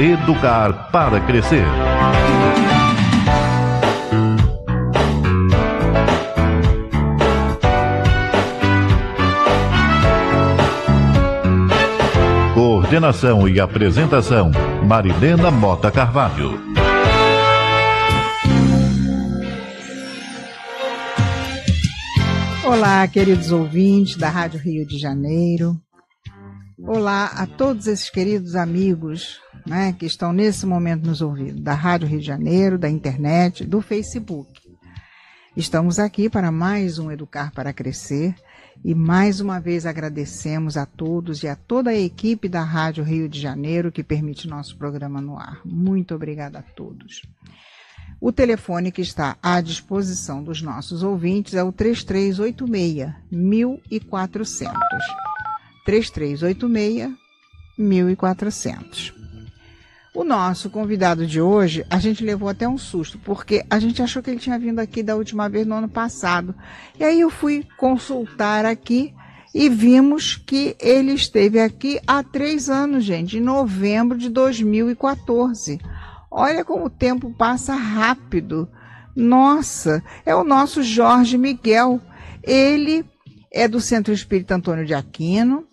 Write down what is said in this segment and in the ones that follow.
Educar para crescer. Coordenação e apresentação: Marilena Mota Carvalho. Olá, queridos ouvintes da Rádio Rio de Janeiro. Olá a todos esses queridos amigos né, que estão nesse momento nos ouvindo, da Rádio Rio de Janeiro, da internet, do Facebook. Estamos aqui para mais um Educar para Crescer e mais uma vez agradecemos a todos e a toda a equipe da Rádio Rio de Janeiro que permite nosso programa no ar. Muito obrigada a todos. O telefone que está à disposição dos nossos ouvintes é o 3386 1400. 3386 1400. O nosso convidado de hoje, a gente levou até um susto, porque a gente achou que ele tinha vindo aqui da última vez no ano passado. E aí eu fui consultar aqui e vimos que ele esteve aqui há três anos, gente, em novembro de 2014. Olha como o tempo passa rápido. Nossa, é o nosso Jorge Miguel. Ele é do Centro Espírita Antônio de Aquino,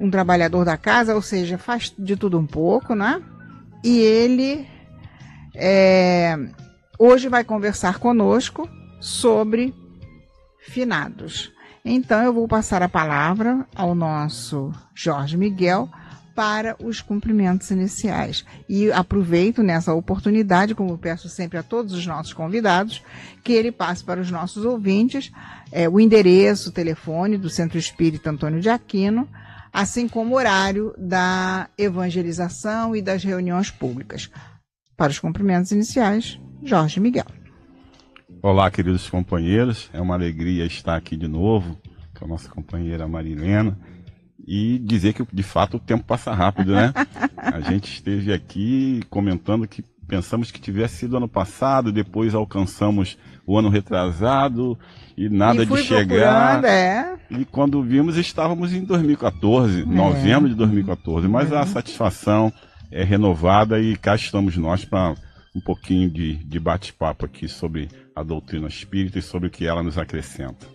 um trabalhador da casa, ou seja, faz de tudo um pouco, né? e ele é, hoje vai conversar conosco sobre finados. Então eu vou passar a palavra ao nosso Jorge Miguel para os cumprimentos iniciais. E aproveito nessa oportunidade, como peço sempre a todos os nossos convidados, que ele passe para os nossos ouvintes é, o endereço, o telefone do Centro Espírita Antônio de Aquino assim como o horário da evangelização e das reuniões públicas. Para os cumprimentos iniciais, Jorge Miguel. Olá, queridos companheiros. É uma alegria estar aqui de novo com a nossa companheira Marilena e dizer que, de fato, o tempo passa rápido, né? a gente esteve aqui comentando que pensamos que tivesse sido ano passado, depois alcançamos o ano retrasado e nada e de chegar. É. E quando vimos, estávamos em 2014, é. novembro de 2014. Mas é. a uhum. satisfação é renovada e cá estamos nós para um pouquinho de, de bate-papo aqui sobre a doutrina espírita e sobre o que ela nos acrescenta.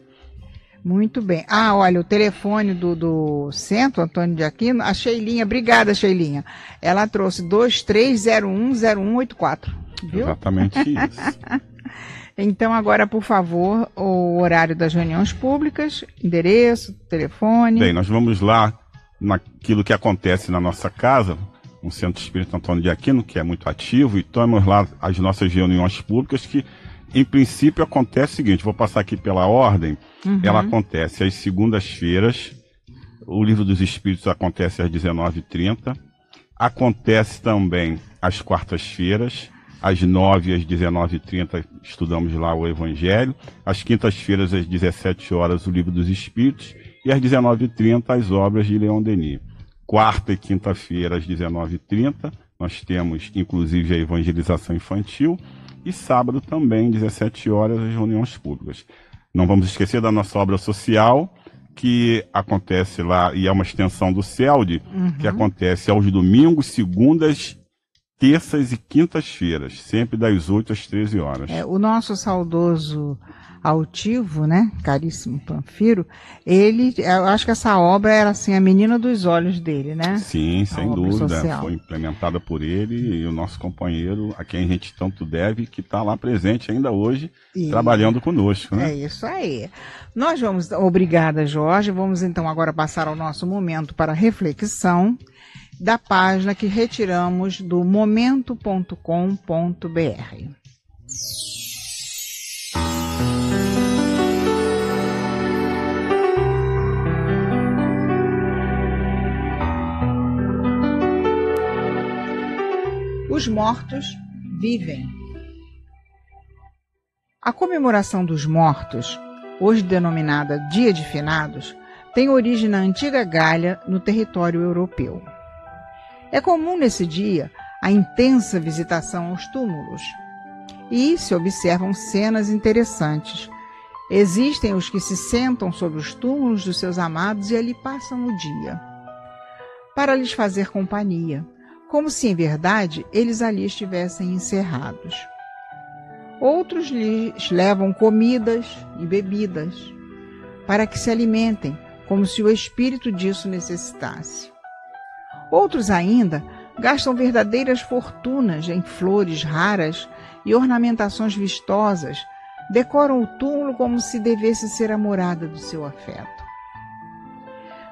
Muito bem. Ah, olha, o telefone do, do centro, Antônio de Aquino, a Sheilinha, obrigada, Sheilinha. Ela trouxe 23010184. Viu? Exatamente isso. Então, agora, por favor, o horário das reuniões públicas, endereço, telefone. Bem, nós vamos lá naquilo que acontece na nossa casa, no Centro Espírito Antônio de Aquino, que é muito ativo, e tomamos lá as nossas reuniões públicas, que em princípio acontece o seguinte: vou passar aqui pela ordem. Uhum. Ela acontece às segundas-feiras, o Livro dos Espíritos acontece às 19h30, acontece também às quartas-feiras às 9 às 19h30 estudamos lá o Evangelho, às quintas-feiras às 17 horas o Livro dos Espíritos e às 19h30 as obras de Leão Denis. Quarta e quinta-feira às 19h30 nós temos inclusive a evangelização infantil e sábado também 17 horas as reuniões públicas. Não vamos esquecer da nossa obra social que acontece lá e é uma extensão do CELD, uhum. que acontece aos domingos, segundas terças e quintas-feiras, sempre das 8 às 13 horas. É, o nosso saudoso altivo, né, caríssimo Panfiro, ele, eu acho que essa obra era assim, a menina dos olhos dele, né? Sim, a sem dúvida, social. foi implementada por ele e o nosso companheiro, a quem a gente tanto deve, que está lá presente ainda hoje, e... trabalhando conosco, né? É isso aí. Nós vamos, obrigada Jorge, vamos então agora passar ao nosso momento para reflexão da página que retiramos do momento.com.br. Os mortos vivem. A comemoração dos mortos, hoje denominada Dia de Finados, tem origem na antiga Galha, no território europeu. É comum nesse dia a intensa visitação aos túmulos. E se observam cenas interessantes. Existem os que se sentam sobre os túmulos dos seus amados e ali passam o dia, para lhes fazer companhia, como se em verdade eles ali estivessem encerrados. Outros lhes levam comidas e bebidas, para que se alimentem, como se o espírito disso necessitasse. Outros ainda gastam verdadeiras fortunas em flores raras e ornamentações vistosas, decoram o túmulo como se devesse ser a morada do seu afeto.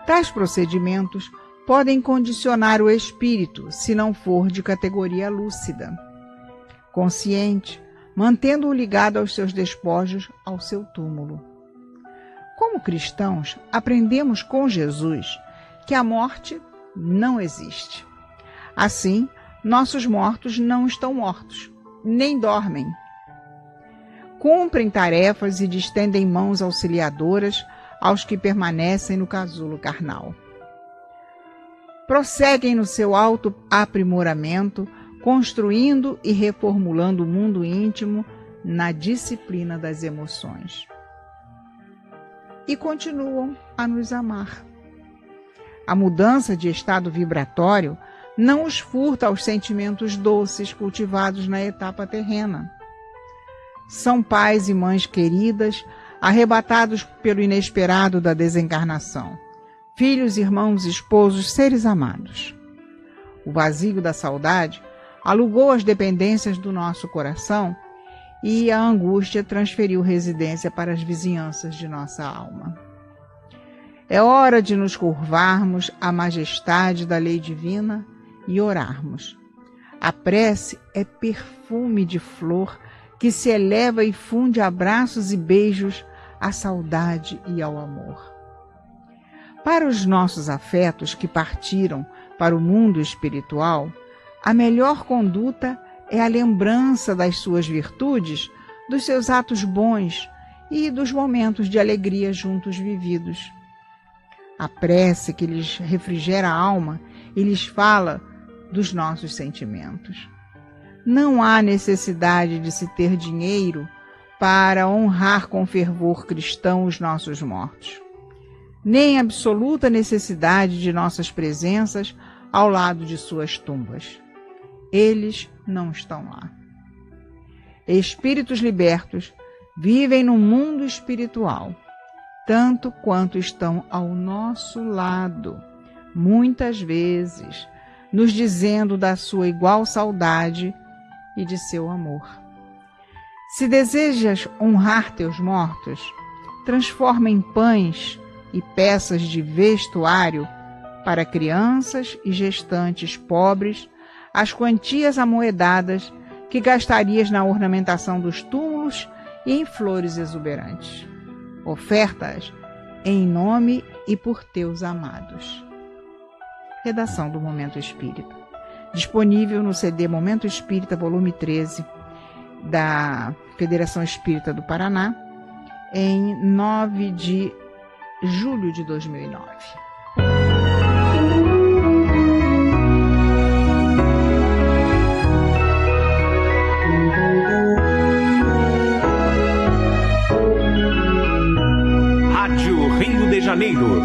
Tais procedimentos podem condicionar o espírito se não for de categoria lúcida, consciente, mantendo-o ligado aos seus despojos, ao seu túmulo. Como cristãos, aprendemos com Jesus que a morte não existe. Assim, nossos mortos não estão mortos, nem dormem. Cumprem tarefas e distendem mãos auxiliadoras aos que permanecem no casulo carnal. Prosseguem no seu alto aprimoramento, construindo e reformulando o mundo íntimo na disciplina das emoções. E continuam a nos amar. A mudança de estado vibratório não os furta aos sentimentos doces cultivados na etapa terrena. São pais e mães queridas, arrebatados pelo inesperado da desencarnação. Filhos, irmãos, esposos, seres amados. O vazio da saudade alugou as dependências do nosso coração e a angústia transferiu residência para as vizinhanças de nossa alma. É hora de nos curvarmos à majestade da lei divina e orarmos. A prece é perfume de flor que se eleva e funde abraços e beijos à saudade e ao amor. Para os nossos afetos que partiram para o mundo espiritual, a melhor conduta é a lembrança das suas virtudes, dos seus atos bons e dos momentos de alegria juntos vividos a prece que lhes refrigera a alma e lhes fala dos nossos sentimentos. Não há necessidade de se ter dinheiro para honrar com fervor cristão os nossos mortos, nem absoluta necessidade de nossas presenças ao lado de suas tumbas. Eles não estão lá. Espíritos libertos vivem no mundo espiritual tanto quanto estão ao nosso lado, muitas vezes, nos dizendo da sua igual saudade e de seu amor. Se desejas honrar teus mortos, transforma em pães e peças de vestuário para crianças e gestantes pobres as quantias amoedadas que gastarias na ornamentação dos túmulos e em flores exuberantes ofertas em nome e por teus amados. Redação do Momento Espírita. Disponível no CD Momento Espírita, volume 13, da Federação Espírita do Paraná, em 9 de julho de 2009. Janeiro,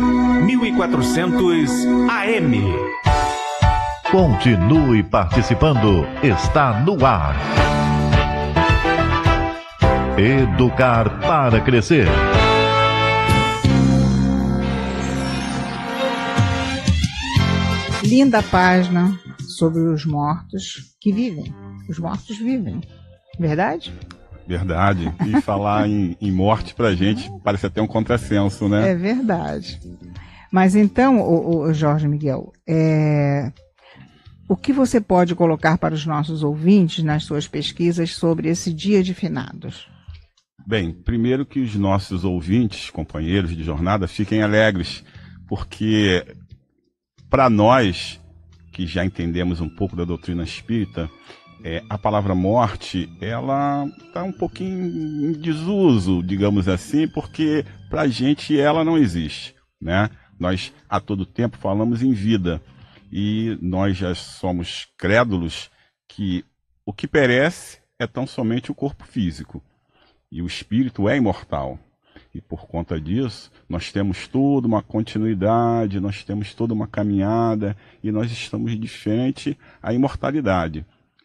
1400 AM. Continue participando. Está no ar. Educar para crescer. Linda página sobre os mortos que vivem. Os mortos vivem, verdade? Verdade. E falar em, em morte para gente parece até um contrassenso, né? É verdade. Mas então, o, o Jorge Miguel, é, o que você pode colocar para os nossos ouvintes nas suas pesquisas sobre esse dia de finados? Bem, primeiro que os nossos ouvintes, companheiros de jornada, fiquem alegres, porque para nós que já entendemos um pouco da doutrina espírita, é, a palavra morte, ela está um pouquinho em desuso, digamos assim, porque para a gente ela não existe, né? Nós a todo tempo falamos em vida e nós já somos crédulos que o que perece é tão somente o corpo físico e o espírito é imortal. E por conta disso, nós temos toda uma continuidade, nós temos toda uma caminhada e nós estamos de frente à imortalidade.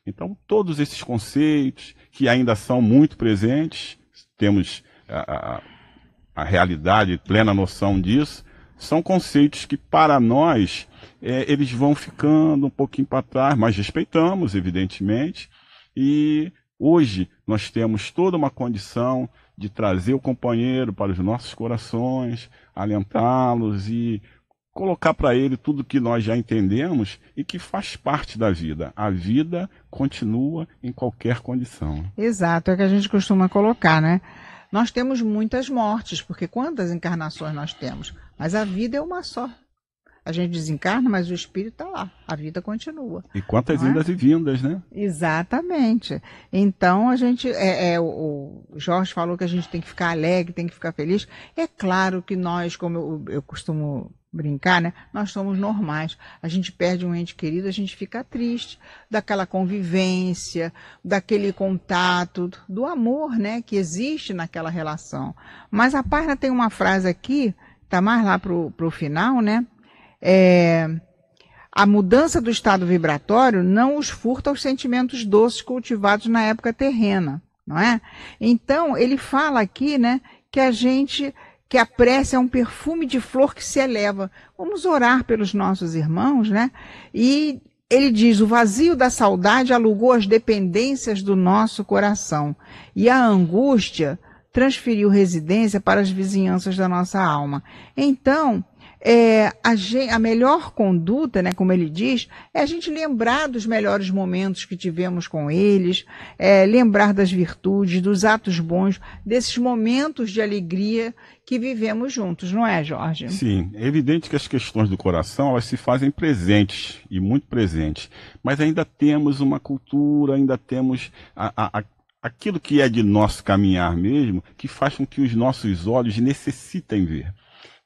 Então, todos esses conceitos que ainda são muito presentes, temos a, a, a realidade, plena noção disso, são conceitos que para nós é, eles vão ficando um pouquinho para trás, mas respeitamos, evidentemente, e hoje nós temos toda uma condição de trazer o companheiro para os nossos corações, alentá-los e colocar para ele tudo que nós já entendemos e que faz parte da vida. A vida continua em qualquer condição. Exato, é o que a gente costuma colocar, né? Nós temos muitas mortes, porque quantas encarnações nós temos? Mas a vida é uma só. A gente desencarna, mas o espírito está lá, a vida continua. E quantas é? indas e vindas, né? Exatamente. Então a gente, é, é, o Jorge falou que a gente tem que ficar alegre, tem que ficar feliz. É claro que nós, como eu, eu costumo brincar, né? Nós somos normais. A gente perde um ente querido, a gente fica triste daquela convivência, daquele contato, do amor, né, que existe naquela relação. Mas a página tem uma frase aqui, tá mais lá pro, pro final, né? é, a mudança do estado vibratório não os furta aos sentimentos doces cultivados na época terrena, não é? Então, ele fala aqui, né, que a gente, que a prece é um perfume de flor que se eleva. Vamos orar pelos nossos irmãos, né? E ele diz: o vazio da saudade alugou as dependências do nosso coração, e a angústia transferiu residência para as vizinhanças da nossa alma. Então, é, a, gente, a, melhor conduta, né, como ele diz, é a gente lembrar dos melhores momentos que tivemos com eles, é, lembrar das virtudes, dos atos bons, desses momentos de alegria que vivemos juntos, não é, Jorge? Sim, é evidente que as questões do coração elas se fazem presentes e muito presentes, mas ainda temos uma cultura, ainda temos a, a, aquilo que é de nosso caminhar mesmo, que faz com que os nossos olhos necessitem ver.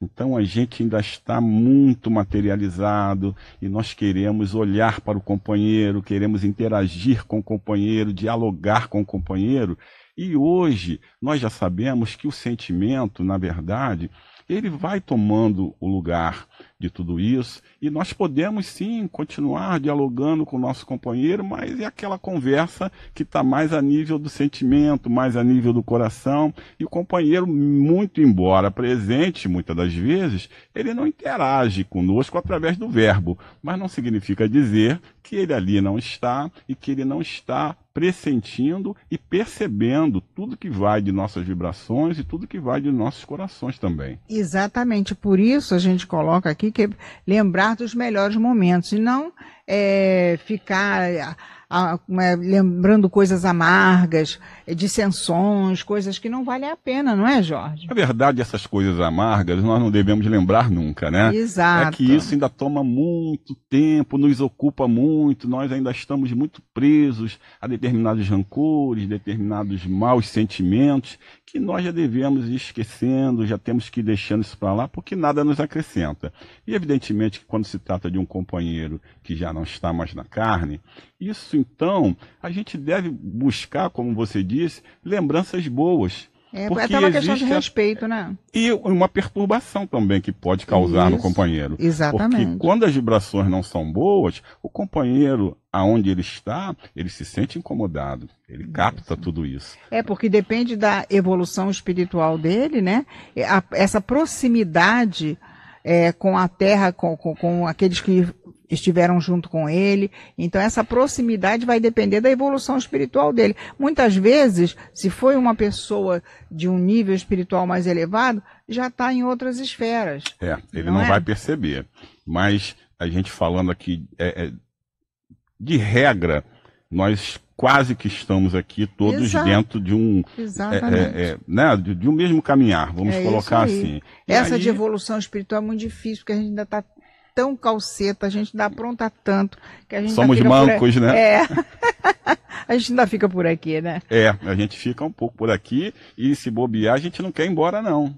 Então a gente ainda está muito materializado e nós queremos olhar para o companheiro, queremos interagir com o companheiro, dialogar com o companheiro. E hoje nós já sabemos que o sentimento, na verdade, ele vai tomando o lugar de tudo isso. E nós podemos sim continuar dialogando com o nosso companheiro, mas é aquela conversa que está mais a nível do sentimento, mais a nível do coração. E o companheiro, muito embora presente, muitas das vezes, ele não interage conosco através do verbo, mas não significa dizer que ele ali não está e que ele não está pressentindo e percebendo tudo que vai de nossas vibrações e tudo que vai de nossos corações também. Exatamente por isso a gente coloca aqui, que é lembrar dos melhores momentos e não é, ficar a, é, lembrando coisas amargas, eh, dissensões, coisas que não valem a pena, não é, Jorge? Na verdade, essas coisas amargas nós não devemos lembrar nunca, né? Exato. É que isso ainda toma muito tempo, nos ocupa muito, nós ainda estamos muito presos a determinados rancores, determinados maus sentimentos, que nós já devemos ir esquecendo, já temos que ir deixando isso para lá, porque nada nos acrescenta. E evidentemente que quando se trata de um companheiro que já não está mais na carne, isso então, a gente deve buscar, como você disse, lembranças boas. É, porque até uma questão de respeito, né? E uma perturbação também que pode causar Isso, no companheiro. Exatamente. Porque quando as vibrações não são boas, o companheiro, aonde ele está, ele se sente incomodado. Ele capta isso. tudo isso. É, porque depende da evolução espiritual dele, né? essa proximidade é, com a Terra, com, com, com aqueles que estiveram junto com ele. Então, essa proximidade vai depender da evolução espiritual dele. Muitas vezes, se foi uma pessoa de um nível espiritual mais elevado, já está em outras esferas. É, ele não, não é? vai perceber. Mas a gente falando aqui, é, é, de regra, nós quase que estamos aqui todos Exato. dentro de um é, é, é, né, de, de, um mesmo caminhar, vamos é colocar assim. E Essa aí... de evolução espiritual é muito difícil, porque a gente ainda está tão calceta, a gente dá apronta tanto que a gente Somos mancos, por... né? É. a gente ainda fica por aqui, né? É, a gente fica um pouco por aqui e se bobear, a gente não quer ir embora, não.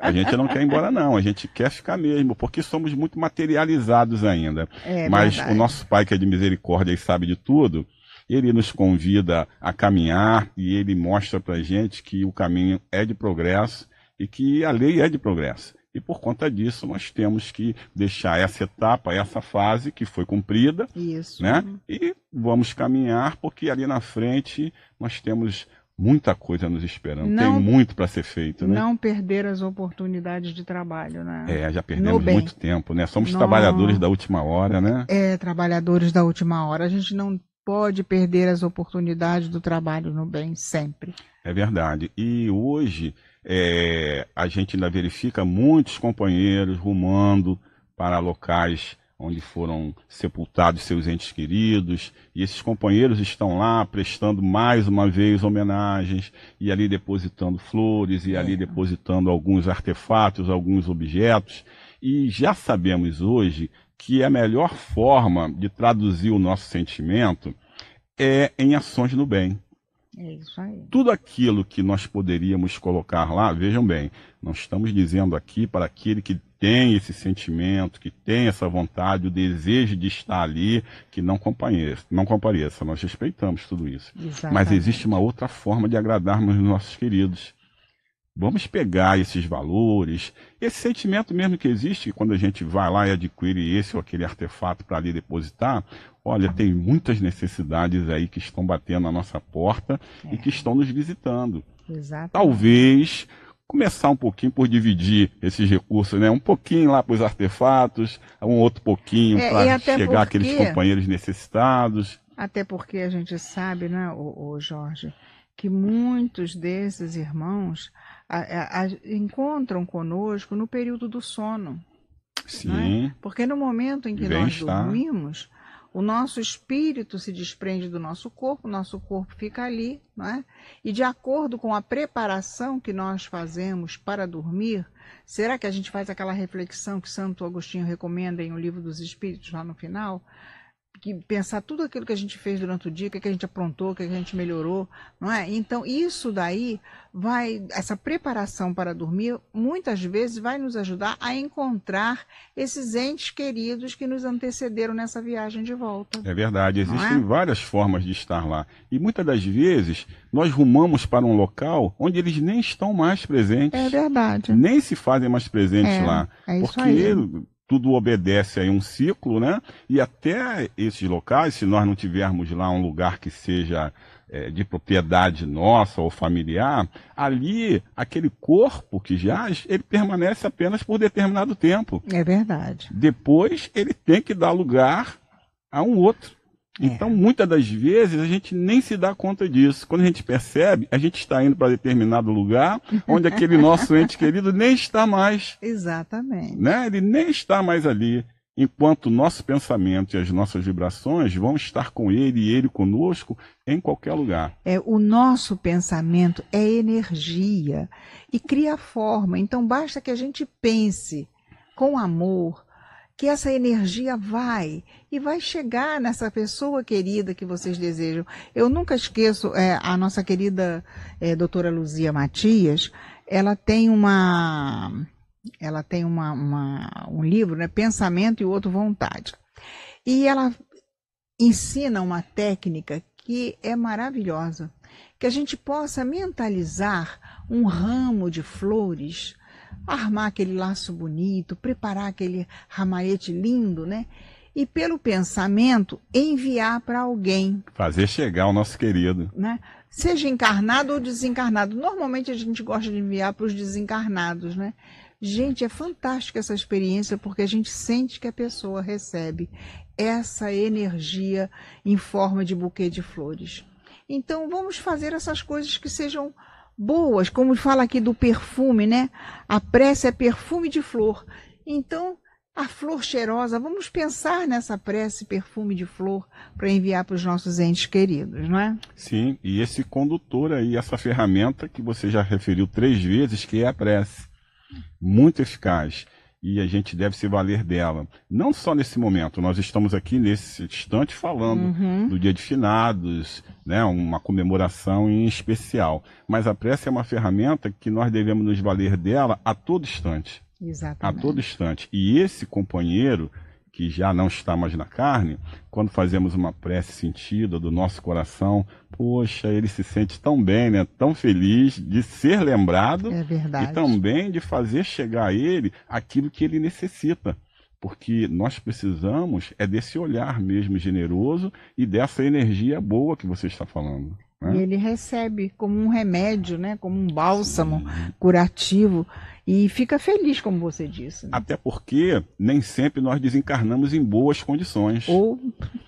A gente não quer ir embora, não. A gente quer ficar mesmo, porque somos muito materializados ainda. É, Mas verdade. o nosso Pai, que é de misericórdia e sabe de tudo, ele nos convida a caminhar e ele mostra para gente que o caminho é de progresso e que a lei é de progresso e por conta disso nós temos que deixar essa etapa, essa fase que foi cumprida, Isso. né? Uhum. E vamos caminhar porque ali na frente nós temos muita coisa nos esperando, não, tem muito para ser feito, né? Não perder as oportunidades de trabalho, né? É, já perdemos muito tempo, né? Somos não... trabalhadores da última hora, né? É, trabalhadores da última hora. A gente não pode perder as oportunidades do trabalho no bem sempre. É verdade. E hoje é, a gente ainda verifica muitos companheiros rumando para locais onde foram sepultados seus entes queridos, e esses companheiros estão lá prestando mais uma vez homenagens, e ali depositando flores, e ali é. depositando alguns artefatos, alguns objetos. E já sabemos hoje que a melhor forma de traduzir o nosso sentimento é em ações no bem. É isso aí. Tudo aquilo que nós poderíamos colocar lá, vejam bem, nós estamos dizendo aqui para aquele que tem esse sentimento, que tem essa vontade, o desejo de estar ali, que não compareça. Não compareça. Nós respeitamos tudo isso. Exatamente. Mas existe uma outra forma de agradarmos os nossos queridos. Vamos pegar esses valores, esse sentimento mesmo que existe quando a gente vai lá e adquire esse ou aquele artefato para ali depositar, Olha, tem muitas necessidades aí que estão batendo a nossa porta é. e que é. estão nos visitando. Exato. Talvez começar um pouquinho por dividir esses recursos, né? Um pouquinho lá para os artefatos, um outro pouquinho é, para chegar porque, companheiros necessitados. Até porque a gente sabe, né, o, o Jorge, que muitos desses irmãos a, a, a, encontram conosco no período do sono. Né? Sim. Né? Porque no momento em que Bem nós está. dormimos, o nosso espírito se desprende do nosso corpo, o nosso corpo fica ali, não é? E de acordo com a preparação que nós fazemos para dormir, será que a gente faz aquela reflexão que Santo Agostinho recomenda em O Livro dos Espíritos, lá no final? que pensar tudo aquilo que a gente fez durante o dia, o que, é a gente aprontou, o que, é que a gente melhorou, não é? Então, isso daí vai, essa preparação para dormir, muitas vezes vai nos ajudar a encontrar esses entes queridos que nos antecederam nessa viagem de volta. É verdade, existem é? várias formas de estar lá. E muitas das vezes nós rumamos para um local onde eles nem estão mais presentes. É verdade. Nem se fazem mais presentes é, lá. É isso porque aí tudo obedece a um ciclo, né? E até esses locais, se nós não tivermos lá um lugar que seja é, de propriedade nossa ou familiar, ali aquele corpo que jaz, ele permanece apenas por determinado tempo. É verdade. Depois ele tem que dar lugar a um outro. É. Então, é. muitas das vezes, a gente nem se dá conta disso. Quando a gente percebe, a gente está indo para determinado lugar onde aquele nosso ente querido nem está mais. Exatamente. Né? Ele nem está mais ali. Enquanto o nosso pensamento e as nossas vibrações vão estar com ele e ele conosco em qualquer lugar. É, o nosso pensamento é energia e cria forma. Então, basta que a gente pense com amor, que essa energia vai e vai chegar nessa pessoa querida que vocês desejam. Eu nunca esqueço é, a nossa querida é, doutora Luzia Matias, ela tem uma ela tem uma, uma, um livro, né, Pensamento e Outro Vontade. E ela ensina uma técnica que é maravilhosa, que a gente possa mentalizar um ramo de flores armar aquele laço bonito, preparar aquele ramalhete lindo, né? E pelo pensamento enviar para alguém. Fazer chegar o nosso querido. Né? Seja encarnado ou desencarnado. Normalmente a gente gosta de enviar para os desencarnados, né? Gente, é fantástica essa experiência porque a gente sente que a pessoa recebe essa energia em forma de buquê de flores. Então, vamos fazer essas coisas que sejam boas, como fala aqui do perfume, né? A prece é perfume de flor. Então, a flor cheirosa, vamos pensar nessa prece perfume de flor para enviar para os nossos entes queridos, não é? Sim, e esse condutor aí, essa ferramenta que você já referiu três vezes, que é a prece, muito eficaz e a gente deve se valer dela. Não só nesse momento, nós estamos aqui nesse instante falando uhum. do Dia de Finados, né, uma comemoração em especial. Mas a prece é uma ferramenta que nós devemos nos valer dela a todo instante. Exatamente. A todo instante. E esse companheiro que já não está mais na carne, quando fazemos uma prece sentida do nosso coração, poxa, ele se sente tão bem, né? Tão feliz de ser lembrado é e também de fazer chegar a ele aquilo que ele necessita. Porque nós precisamos é desse olhar mesmo generoso e dessa energia boa que você está falando. Né? E ele recebe como um remédio, né? como um bálsamo Sim. curativo. E fica feliz, como você disse. Né? Até porque nem sempre nós desencarnamos em boas condições. Ou.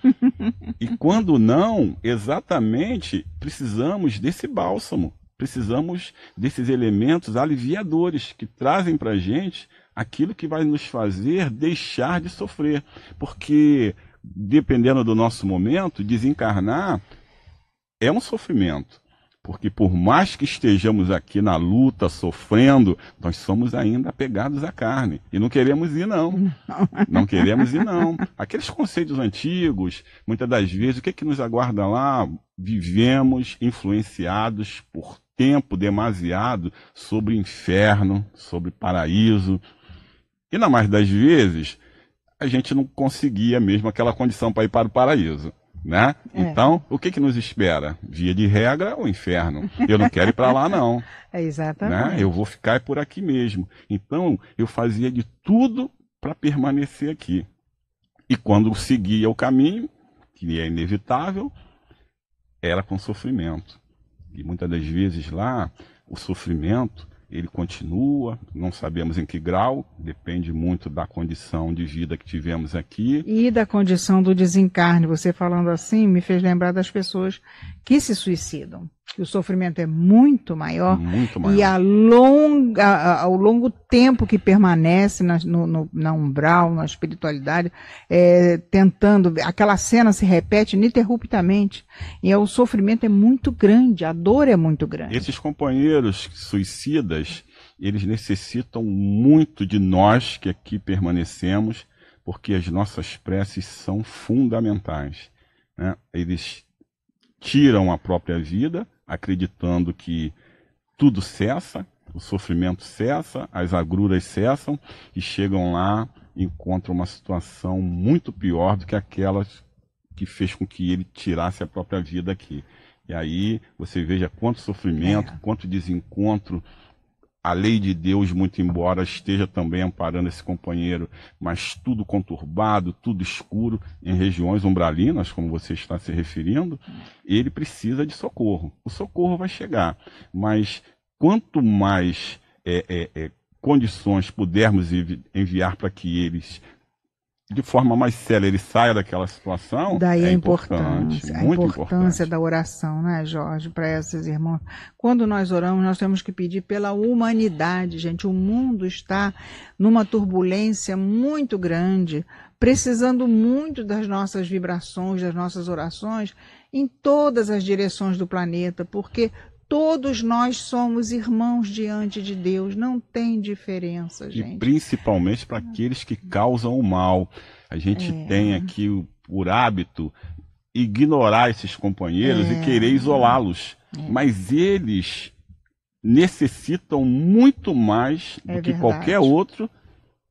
e quando não, exatamente precisamos desse bálsamo. Precisamos desses elementos aliviadores que trazem para a gente aquilo que vai nos fazer deixar de sofrer. Porque, dependendo do nosso momento, desencarnar é um sofrimento. Porque por mais que estejamos aqui na luta, sofrendo, nós somos ainda apegados à carne. E não queremos ir, não. Não queremos ir, não. Aqueles conceitos antigos, muitas das vezes, o que, é que nos aguarda lá? Vivemos influenciados por tempo demasiado sobre inferno, sobre paraíso. E na mais das vezes, a gente não conseguia mesmo aquela condição para ir para o paraíso. Né? É. Então, o que, que nos espera? Via de regra, o inferno. Eu não quero ir para lá, não. É exatamente. Né? Eu vou ficar por aqui mesmo. Então, eu fazia de tudo para permanecer aqui. E quando seguia o caminho, que é inevitável, era com sofrimento. E muitas das vezes lá, o sofrimento ele continua, não sabemos em que grau, depende muito da condição de vida que tivemos aqui. E da condição do desencarne. Você falando assim me fez lembrar das pessoas que se suicidam. Que o sofrimento é muito maior, muito maior. e a longa, a, ao longo tempo que permanece na, no, no, na umbral, na espiritualidade, é, tentando. Aquela cena se repete ininterruptamente. E é, o sofrimento é muito grande, a dor é muito grande. Esses companheiros suicidas, eles necessitam muito de nós que aqui permanecemos, porque as nossas preces são fundamentais. Né? Eles tiram a própria vida, acreditando que tudo cessa, o sofrimento cessa, as agruras cessam e chegam lá e encontram uma situação muito pior do que aquelas que fez com que ele tirasse a própria vida aqui. E aí você veja quanto sofrimento, é. quanto desencontro, a lei de Deus, muito embora esteja também amparando esse companheiro, mas tudo conturbado, tudo escuro, em regiões umbralinas, como você está se referindo, ele precisa de socorro. O socorro vai chegar, mas quanto mais é, é, é, condições pudermos enviar para que eles de forma mais célere saia daquela situação. Daí é a importância, importante, a importância importante. da oração, né, Jorge, para esses irmãos. Quando nós oramos, nós temos que pedir pela humanidade, gente. O mundo está numa turbulência muito grande, precisando muito das nossas vibrações, das nossas orações em todas as direções do planeta, porque Todos nós somos irmãos diante de Deus, não tem diferença, gente. E principalmente para aqueles que causam o mal. A gente é. tem aqui o, por hábito ignorar esses companheiros é. e querer isolá-los. É. Mas eles necessitam muito mais é do que verdade. qualquer outro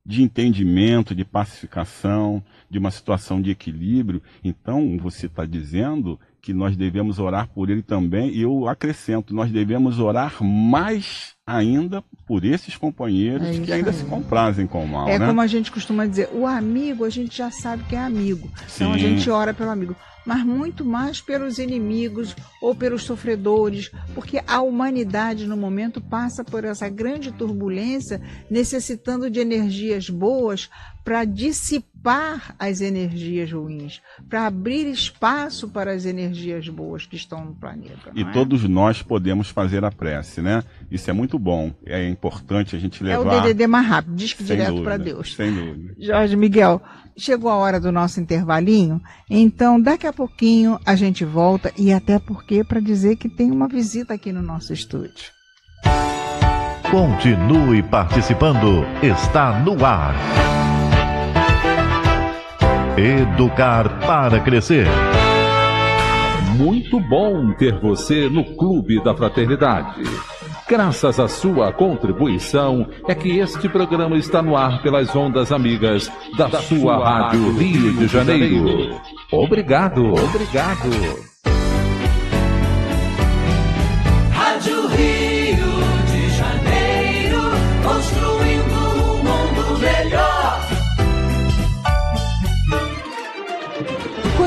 de entendimento, de pacificação, de uma situação de equilíbrio. Então, você está dizendo que nós devemos orar por ele também, e eu acrescento, nós devemos orar mais ainda por esses companheiros é que ainda aí. se comprazem com o mal. É né? como a gente costuma dizer, o amigo a gente já sabe que é amigo, Sim. então a gente ora pelo amigo mas muito mais pelos inimigos ou pelos sofredores, porque a humanidade no momento passa por essa grande turbulência, necessitando de energias boas para dissipar as energias ruins, para abrir espaço para as energias boas que estão no planeta. E é? todos nós podemos fazer a prece, né? Isso é muito bom. É importante a gente levar. É o DDD mais rápido, diz que direto para Deus. Sem dúvida. Jorge Miguel, chegou a hora do nosso intervalinho, então daqui a pouquinho a gente volta e até porque para dizer que tem uma visita aqui no nosso estúdio. Continue participando. Está no ar. Educar para crescer. Muito bom ter você no Clube da Fraternidade. Graças à sua contribuição é que este programa está no ar pelas ondas amigas da, da sua, sua rádio Rio de Janeiro. Janeiro. Obrigado, obrigado.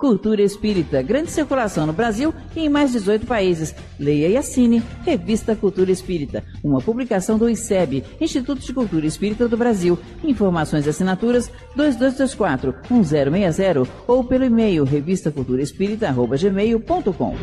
Cultura Espírita, grande circulação no Brasil e em mais 18 países. Leia e assine Revista Cultura Espírita, uma publicação do ICEB, Instituto de Cultura Espírita do Brasil. Informações e assinaturas 2224 1060 ou pelo e-mail revistaculturaespírita@gmail.com.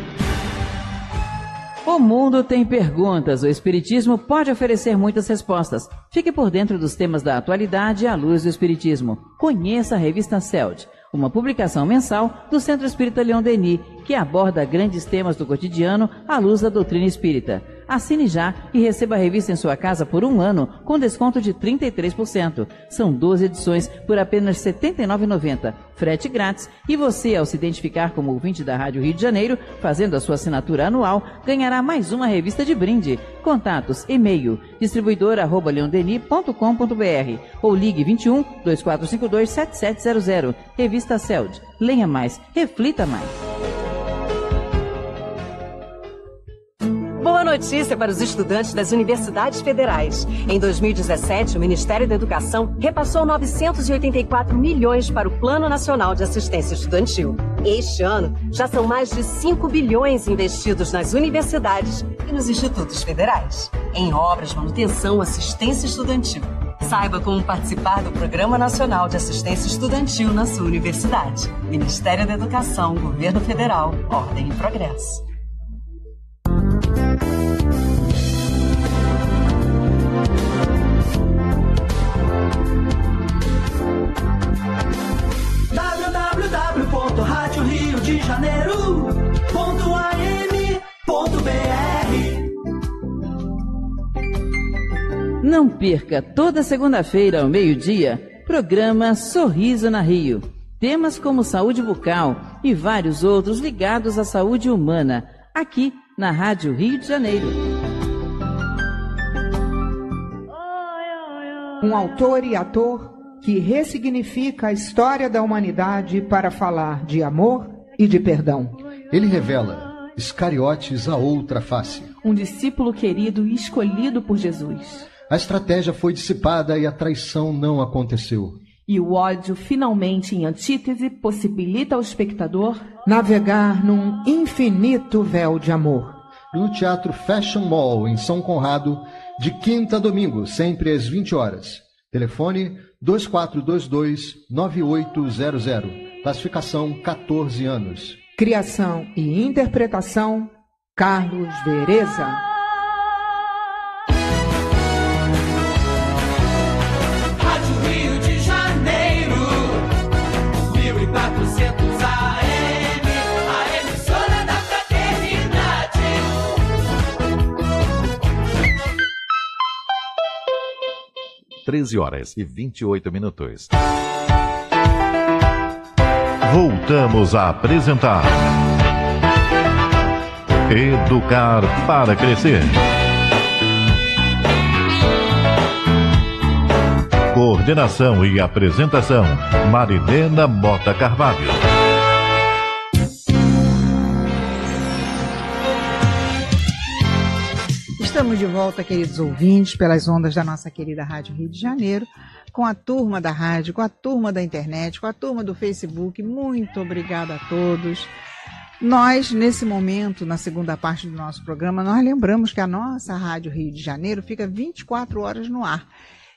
O mundo tem perguntas. O Espiritismo pode oferecer muitas respostas. Fique por dentro dos temas da atualidade à luz do Espiritismo. Conheça a revista CELT uma publicação mensal do Centro Espírita Leão Denis, que aborda grandes temas do cotidiano à luz da doutrina espírita. Assine já e receba a revista em sua casa por um ano com desconto de 33%. São 12 edições por apenas R$ 79,90. Frete grátis e você, ao se identificar como ouvinte da Rádio Rio de Janeiro, fazendo a sua assinatura anual, ganhará mais uma revista de brinde. Contatos, e-mail, distribuidor.leondeni.com.br ou ligue 21 2452 7700. Revista CELD. Lenha mais, reflita mais. notícia para os estudantes das universidades federais. Em 2017, o Ministério da Educação repassou 984 milhões para o Plano Nacional de Assistência Estudantil. Este ano, já são mais de 5 bilhões investidos nas universidades e nos institutos federais, em obras, manutenção, assistência estudantil. Saiba como participar do Programa Nacional de Assistência Estudantil na sua universidade. Ministério da Educação, Governo Federal, Ordem e Progresso. janeiro.am.br Não perca toda segunda-feira ao meio-dia, programa Sorriso na Rio. Temas como saúde bucal e vários outros ligados à saúde humana, aqui na Rádio Rio de Janeiro. um autor e ator que ressignifica a história da humanidade para falar de amor, e de perdão. Ele revela Iscariotes a outra face. Um discípulo querido e escolhido por Jesus. A estratégia foi dissipada e a traição não aconteceu. E o ódio, finalmente em antítese, possibilita ao espectador navegar num infinito véu de amor. No Teatro Fashion Mall, em São Conrado, de quinta a domingo, sempre às 20 horas. Telefone 2422 9800. Classificação: 14 anos. Criação e interpretação: Carlos Vereza. Treze horas e vinte e oito minutos voltamos a apresentar Educar para Crescer. Coordenação e apresentação Marilena Mota Carvalho. Estamos de volta, queridos ouvintes, pelas ondas da nossa querida Rádio Rio de Janeiro com a turma da rádio, com a turma da internet, com a turma do Facebook. Muito obrigada a todos. Nós, nesse momento, na segunda parte do nosso programa, nós lembramos que a nossa Rádio Rio de Janeiro fica 24 horas no ar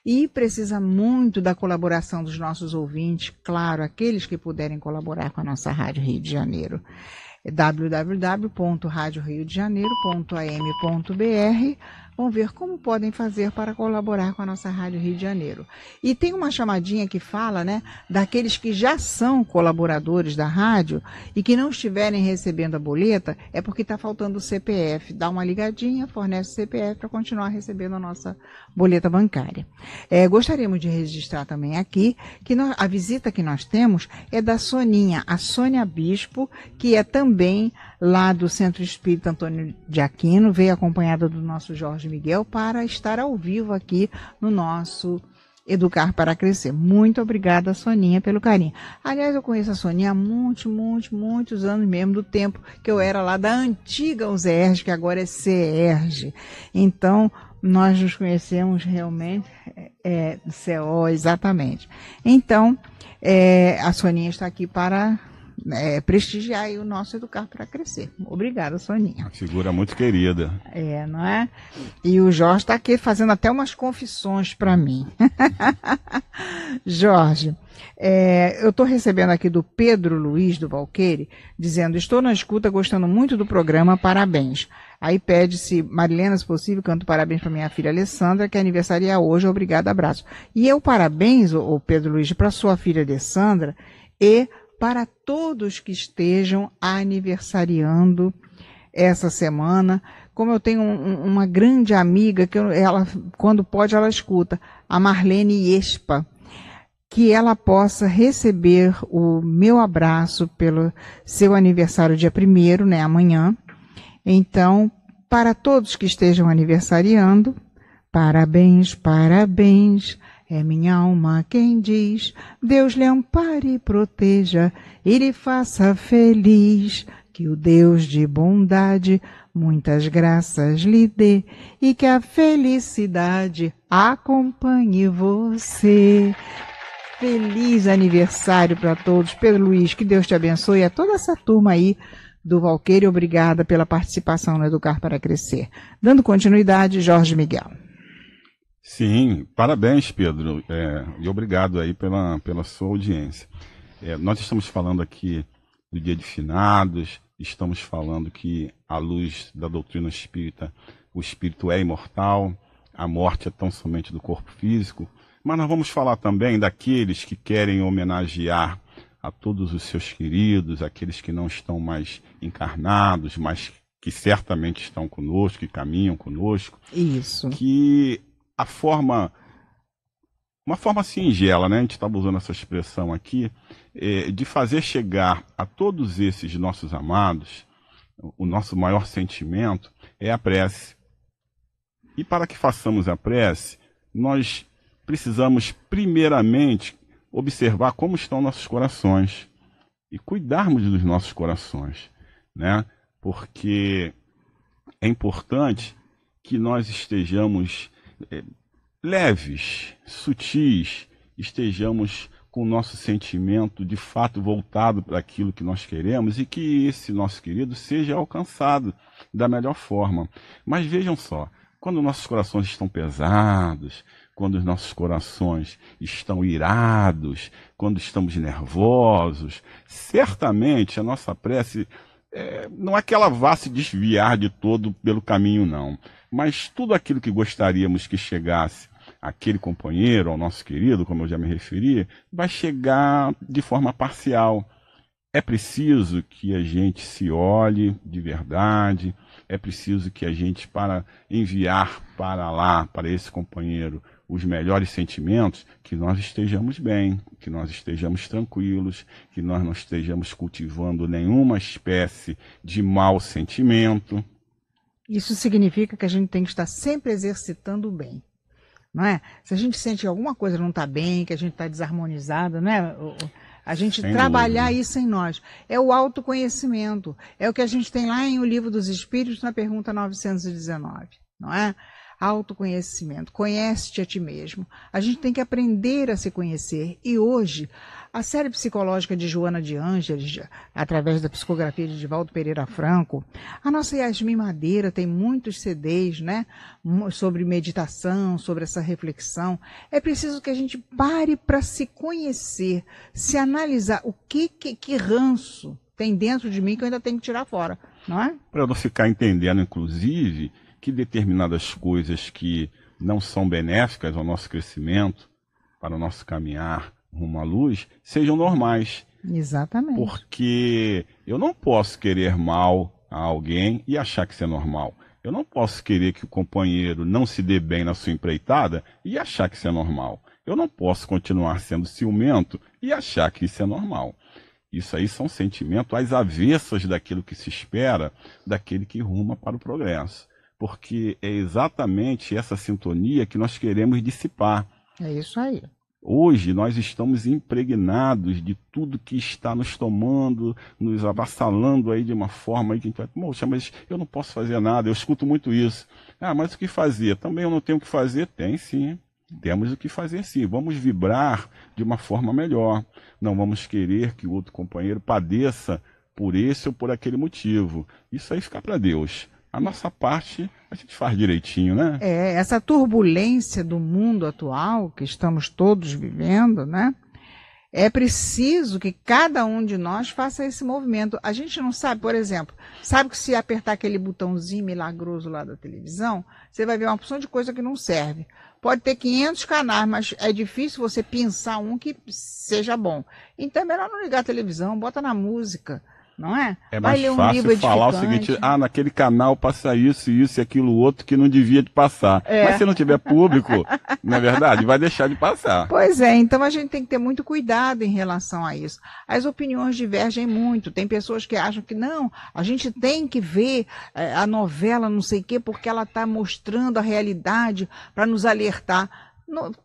e precisa muito da colaboração dos nossos ouvintes, claro, aqueles que puderem colaborar com a nossa Rádio Rio de Janeiro. É www.radioriodejaneiro.am.br vão ver como podem fazer para colaborar com a nossa Rádio Rio de Janeiro. E tem uma chamadinha que fala, né, daqueles que já são colaboradores da rádio e que não estiverem recebendo a boleta, é porque está faltando o CPF. Dá uma ligadinha, fornece o CPF para continuar recebendo a nossa boleta bancária. É, gostaríamos de registrar também aqui que nós, a visita que nós temos é da Soninha, a Sônia Bispo, que é também lá do Centro Espírita Antônio de Aquino, veio acompanhada do nosso Jorge Miguel para estar ao vivo aqui no nosso Educar para Crescer. Muito obrigada, Soninha, pelo carinho. Aliás, eu conheço a Soninha há muitos, muitos, muitos anos mesmo, do tempo que eu era lá da antiga UZERJ, que agora é CERJ. Então, nós nos conhecemos realmente, é, CO, é, exatamente. Então, é, a Soninha está aqui para é, prestigiar o nosso Educar para Crescer. Obrigada, Soninha. Figura muito querida. É, não é? E o Jorge está aqui fazendo até umas confissões para mim. Jorge, é, eu estou recebendo aqui do Pedro Luiz do Valqueire, dizendo: Estou na escuta, gostando muito do programa, parabéns. Aí pede-se, Marilena, se possível, canto parabéns para minha filha Alessandra, que é aniversaria hoje, obrigada, abraço. E eu parabéns, o Pedro Luiz, para sua filha Alessandra e para todos que estejam aniversariando essa semana. Como eu tenho um, uma grande amiga que ela, quando pode, ela escuta, a Marlene Espa, que ela possa receber o meu abraço pelo seu aniversário dia primeiro, né, amanhã. Então, para todos que estejam aniversariando, parabéns, parabéns é minha alma quem diz, Deus lhe ampare e proteja, e lhe faça feliz, que o Deus de bondade muitas graças lhe dê, e que a felicidade acompanhe você. Feliz aniversário para todos. Pedro Luiz, que Deus te abençoe e a toda essa turma aí do Valqueiro. Obrigada pela participação no Educar para Crescer. Dando continuidade, Jorge Miguel. Sim, parabéns, Pedro, é, e obrigado aí pela, pela sua audiência. É, nós estamos falando aqui do Dia de Finados, estamos falando que, à luz da doutrina espírita, o espírito é imortal, a morte é tão somente do corpo físico, mas nós vamos falar também daqueles que querem homenagear a todos os seus queridos, aqueles que não estão mais encarnados, mas que certamente estão conosco, que caminham conosco. Isso. Que a forma uma forma singela, né? a gente estava usando essa expressão aqui, é, de fazer chegar a todos esses nossos amados, o nosso maior sentimento é a prece. E para que façamos a prece, nós precisamos, primeiramente, observar como estão nossos corações e cuidarmos dos nossos corações, né? porque é importante que nós estejamos é, leves, sutis, estejamos com o nosso sentimento de fato voltado para aquilo que nós queremos e que esse nosso querido seja alcançado da melhor forma. Mas vejam só, quando nossos corações estão pesados, quando os nossos corações estão irados, quando estamos nervosos, certamente a nossa prece é, não é que ela vá se desviar de todo pelo caminho, não. Mas tudo aquilo que gostaríamos que chegasse aquele companheiro, ao nosso querido, como eu já me referi, vai chegar de forma parcial. É preciso que a gente se olhe de verdade, é preciso que a gente, para enviar para lá, para esse companheiro, os melhores sentimentos, que nós estejamos bem, que nós estejamos tranquilos, que nós não estejamos cultivando nenhuma espécie de mau sentimento, isso significa que a gente tem que estar sempre exercitando o bem. Não é? Se a gente sente que alguma coisa não está bem, que a gente está desarmonizada, não é? A gente Sem trabalhar dúvida. isso em nós. É o autoconhecimento. É o que a gente tem lá em O Livro dos Espíritos, na pergunta 919. Não é? Autoconhecimento. Conhece-te a ti mesmo. A gente tem que aprender a se conhecer. E hoje, a série psicológica de Joana de Ângeles, através da psicografia de Divaldo Pereira Franco. A nossa Yasmin Madeira tem muitos CDs, né? Sobre meditação, sobre essa reflexão. É preciso que a gente pare para se conhecer, se analisar o que, que, que ranço tem dentro de mim que eu ainda tenho que tirar fora, não é? Para não ficar entendendo, inclusive, que determinadas coisas que não são benéficas ao nosso crescimento, para o nosso caminhar, rumo à luz sejam normais. Exatamente. Porque eu não posso querer mal a alguém e achar que isso é normal. Eu não posso querer que o companheiro não se dê bem na sua empreitada e achar que isso é normal. Eu não posso continuar sendo ciumento e achar que isso é normal. Isso aí são sentimentos às avessas daquilo que se espera daquele que ruma para o progresso. Porque é exatamente essa sintonia que nós queremos dissipar. É isso aí. Hoje nós estamos impregnados de tudo que está nos tomando, nos avassalando aí de uma forma aí que a gente vai, poxa, mas eu não posso fazer nada, eu escuto muito isso. Ah, mas o que fazer? Também eu não tenho o que fazer? Tem sim. Temos o que fazer sim. Vamos vibrar de uma forma melhor. Não vamos querer que o outro companheiro padeça por esse ou por aquele motivo. Isso aí fica para Deus. A nossa parte a gente faz direitinho, né? É, essa turbulência do mundo atual que estamos todos vivendo, né? É preciso que cada um de nós faça esse movimento. A gente não sabe, por exemplo, sabe que se apertar aquele botãozinho milagroso lá da televisão, você vai ver uma opção de coisa que não serve. Pode ter 500 canais, mas é difícil você pensar um que seja bom. Então é melhor não ligar a televisão, bota na música não é? É mais um fácil falar o seguinte, ah, naquele canal passa isso, isso e aquilo outro que não devia de passar. É. Mas se não tiver público, não é verdade? Vai deixar de passar. Pois é, então a gente tem que ter muito cuidado em relação a isso. As opiniões divergem muito. Tem pessoas que acham que não, a gente tem que ver eh, a novela não sei o quê porque ela está mostrando a realidade para nos alertar.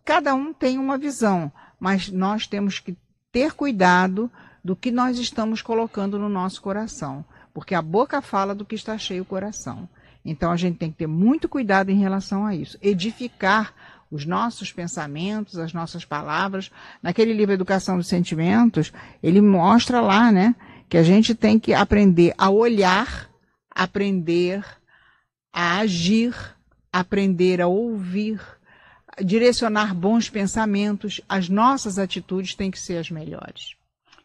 cada um tem uma visão, mas nós temos que ter cuidado do que nós estamos colocando no nosso coração, porque a boca fala do que está cheio o coração. Então a gente tem que ter muito cuidado em relação a isso, edificar os nossos pensamentos, as nossas palavras. Naquele livro Educação dos Sentimentos, ele mostra lá, né, que a gente tem que aprender a olhar, aprender a agir, aprender a ouvir, direcionar bons pensamentos. As nossas atitudes têm que ser as melhores.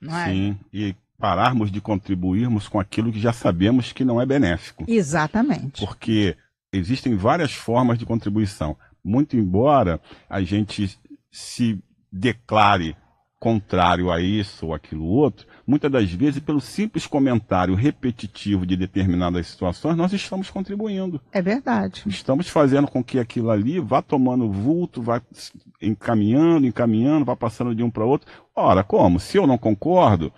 Não é? Sim, e pararmos de contribuirmos com aquilo que já sabemos que não é benéfico. Exatamente. Porque existem várias formas de contribuição. Muito embora a gente se declare contrário a isso ou aquilo outro, muitas das vezes, pelo simples comentário repetitivo de determinadas situações, nós estamos contribuindo. É verdade. Estamos fazendo com que aquilo ali vá tomando vulto, vá encaminhando, encaminhando, vá passando de um para outro. Ora, como? Se eu não concordo,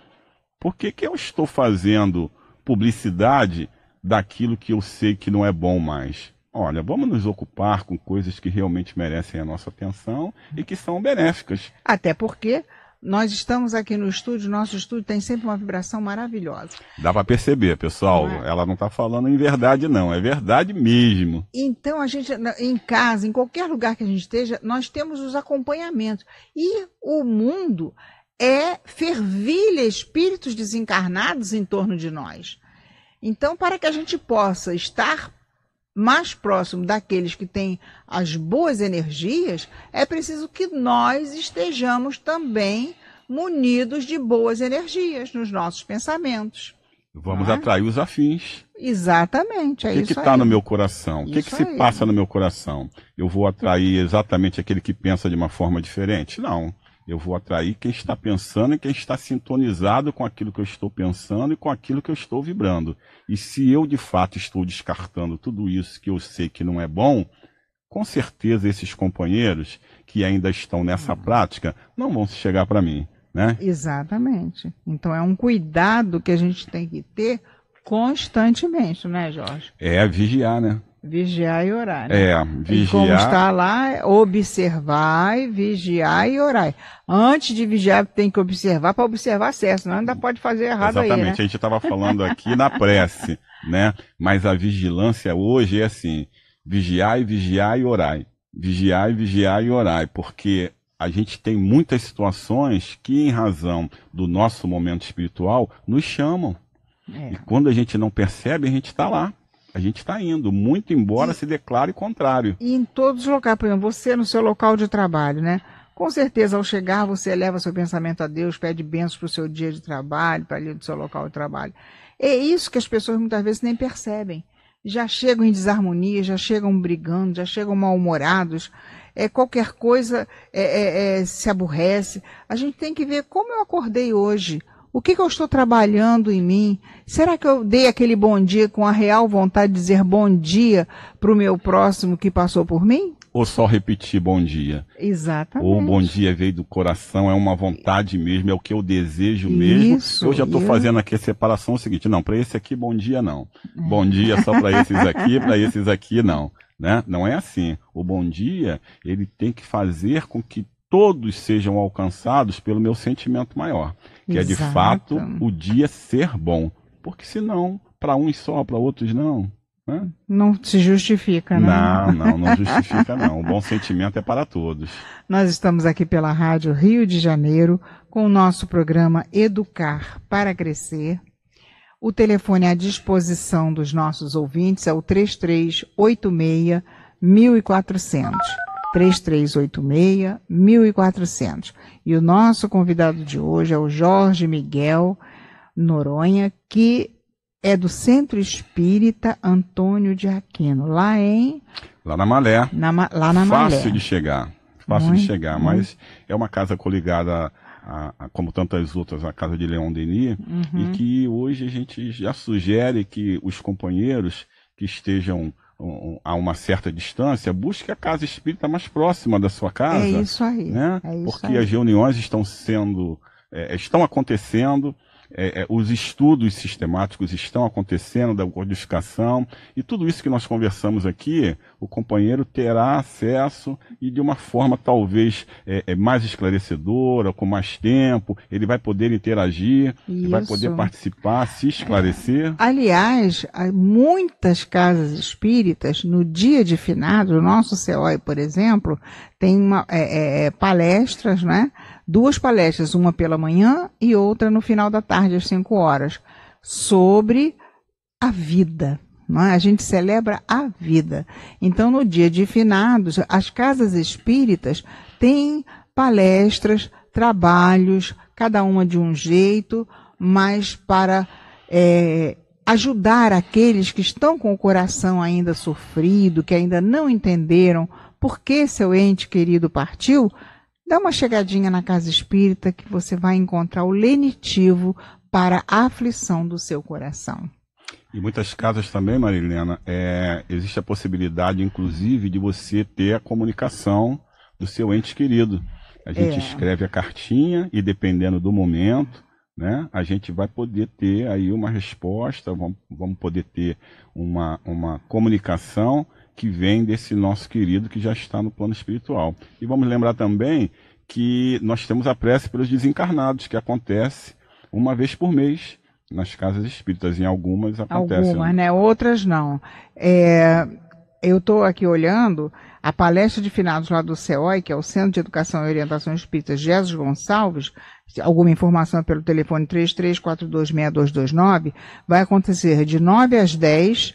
por que, que eu estou fazendo publicidade daquilo que eu sei que não é bom mais? Olha, vamos nos ocupar com coisas que realmente merecem a nossa atenção e que são benéficas. Até porque nós estamos aqui no estúdio, nosso estúdio tem sempre uma vibração maravilhosa. Dá para perceber, pessoal. Não é? Ela não está falando em verdade, não. É verdade mesmo. Então, a gente, em casa, em qualquer lugar que a gente esteja, nós temos os acompanhamentos. E o mundo é fervilha espíritos desencarnados em torno de nós. Então, para que a gente possa estar mais próximo daqueles que têm as boas energias, é preciso que nós estejamos também munidos de boas energias nos nossos pensamentos. Vamos é? atrair os afins. Exatamente, é o que está no meu coração? o que, que se aí. passa no meu coração? Eu vou atrair exatamente aquele que pensa de uma forma diferente? Não. Eu vou atrair quem está pensando e quem está sintonizado com aquilo que eu estou pensando e com aquilo que eu estou vibrando. E se eu de fato estou descartando tudo isso que eu sei que não é bom, com certeza esses companheiros que ainda estão nessa uhum. prática não vão se chegar para mim. Né? Exatamente. Então é um cuidado que a gente tem que ter constantemente, né, Jorge? É vigiar, né? Vigiar e orar. Né? É, é vigiar. E como está lá, observai, vigiar e orai. Antes de vigiar, tem que observar para observar certo, senão ainda pode fazer errado Exatamente, aí, né? a gente estava falando aqui na prece, né? Mas a vigilância hoje é assim, vigiar e vigiar e orai. Vigiar e vigiar e orai, porque a gente tem muitas situações que, em razão do nosso momento espiritual, nos chamam. É. E quando a gente não percebe, a gente está lá. A gente está indo, muito embora e, se declare o contrário. E em todos os locais, por exemplo, você no seu local de trabalho, né? Com certeza, ao chegar, você eleva seu pensamento a Deus, pede bênçãos para o seu dia de trabalho, para ali do seu local de trabalho. É isso que as pessoas muitas vezes nem percebem. Já chegam em desarmonia, já chegam brigando, já chegam mal-humorados. É, qualquer coisa é, é, é, se aborrece. A gente tem que ver como eu acordei hoje o que, que, eu estou trabalhando em mim? Será que eu dei aquele bom dia com a real vontade de dizer bom dia para o meu próximo que passou por mim? Ou só repetir bom dia. Exatamente. Ou bom dia veio do coração, é uma vontade mesmo, é o que eu desejo mesmo. Isso, eu já estou fazendo aqui a separação é o seguinte: não, para esse aqui, bom dia não. É. Bom dia só para esses aqui, para esses aqui não. Né? Não é assim. O bom dia, ele tem que fazer com que todos sejam alcançados pelo meu sentimento maior, que Exato. é de fato o dia ser bom. Porque senão, para uns só, para outros não. Né? Não se justifica, né? Não, não, não justifica, não. O bom sentimento é para todos. Nós estamos aqui pela Rádio Rio de Janeiro com o nosso programa Educar para Crescer. O telefone à disposição dos nossos ouvintes é o 3386 1400. 3386 1400. E o nosso convidado de hoje é o Jorge Miguel Noronha, que é do Centro Espírita Antônio de Aquino, lá em lá na Malé. Na, lá na Fácil Malé. Fácil de chegar. Fácil de chegar, mas é uma casa coligada a, a, como tantas outras, a casa de Leon Denis, uhum. e que hoje a gente já sugere que os companheiros que estejam a uma certa distância, busque a casa espírita mais próxima da sua é casa. É isso aí. Né? É isso porque aí. as reuniões estão sendo, é, estão acontecendo, é, é, os estudos sistemáticos estão acontecendo da codificação e tudo isso que nós conversamos aqui, o companheiro terá acesso e de uma forma talvez é, é mais esclarecedora, com mais tempo, ele vai poder interagir, ele vai poder participar, se esclarecer. Aliás, muitas casas espíritas, no dia de finado, o nosso COI, por exemplo, tem uma, é, é, palestras, né? duas palestras, uma pela manhã e outra no final da tarde, às 5 horas, sobre a vida. É? A gente celebra a vida. Então, no dia de finados, as casas espíritas têm palestras, trabalhos, cada uma de um jeito, mas para é, ajudar aqueles que estão com o coração ainda sofrido, que ainda não entenderam por que seu ente querido partiu, Dá uma chegadinha na casa espírita que você vai encontrar o lenitivo para a aflição do seu coração. E muitas casas também, Marilena, é, existe a possibilidade, inclusive, de você ter a comunicação do seu ente querido. A gente é. escreve a cartinha e, dependendo do momento, né, a gente vai poder ter aí uma resposta, vamos, vamos poder ter uma, uma comunicação que vem desse nosso querido que já está no plano espiritual. E vamos lembrar também que nós temos a prece pelos desencarnados, que acontece uma vez por mês nas casas espíritas, em algumas acontece. Algumas, né? né? Outras não. É, eu estou aqui olhando a palestra de finados lá do CEOI, que é o Centro de Educação e Orientação Espírita Jesus Gonçalves, alguma informação é pelo telefone 33426229, vai acontecer de 9 às 10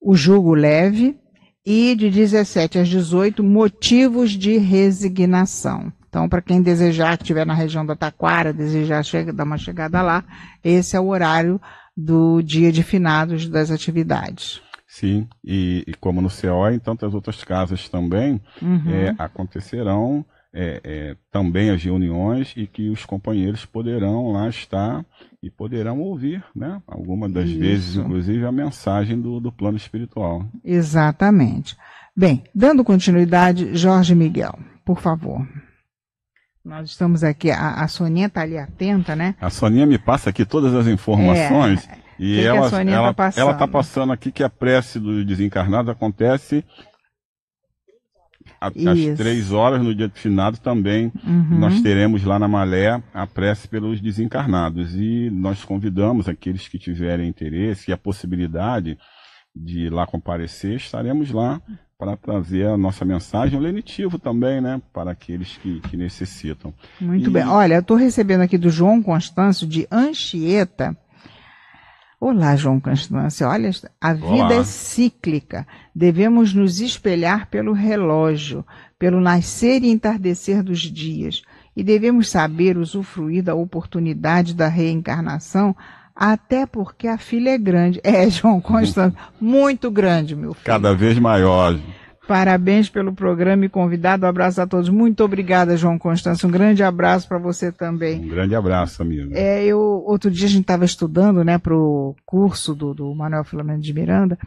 o julgo leve, e de 17 às 18, motivos de resignação. Então, para quem desejar, que estiver na região da Taquara, desejar chega, dar uma chegada lá, esse é o horário do dia de finados das atividades. Sim, e, e como no CO, então, as outras casas também uhum. é, acontecerão é, é, também as reuniões e que os companheiros poderão lá estar e poderão ouvir, né? Algumas das Isso. vezes, inclusive, a mensagem do, do plano espiritual. Exatamente. Bem, dando continuidade, Jorge Miguel, por favor. Nós estamos aqui, a, a Soninha está ali atenta, né? A Soninha me passa aqui todas as informações. É, e ela está passando? Ela tá, tá passando aqui que a prece do desencarnado acontece às três horas, no dia de finado, também uhum. nós teremos lá na Malé a prece pelos desencarnados. E nós convidamos aqueles que tiverem interesse e a possibilidade de lá comparecer, estaremos lá para trazer a nossa mensagem, o lenitivo também, né, para aqueles que, que necessitam. Muito e... bem. Olha, eu estou recebendo aqui do João Constâncio, de Anchieta, Olá, João Constância. Olha, a vida Olá. é cíclica. Devemos nos espelhar pelo relógio, pelo nascer e entardecer dos dias. E devemos saber usufruir da oportunidade da reencarnação, até porque a filha é grande. É, João Constância, muito grande, meu filho. Cada vez maior. Parabéns pelo programa e convidado. Um abraço a todos. Muito obrigada, João Constâncio. Um grande abraço para você também. Um grande abraço, amigo. É, eu, outro dia a gente estava estudando né, para o curso do, do Manuel Filomeno de Miranda,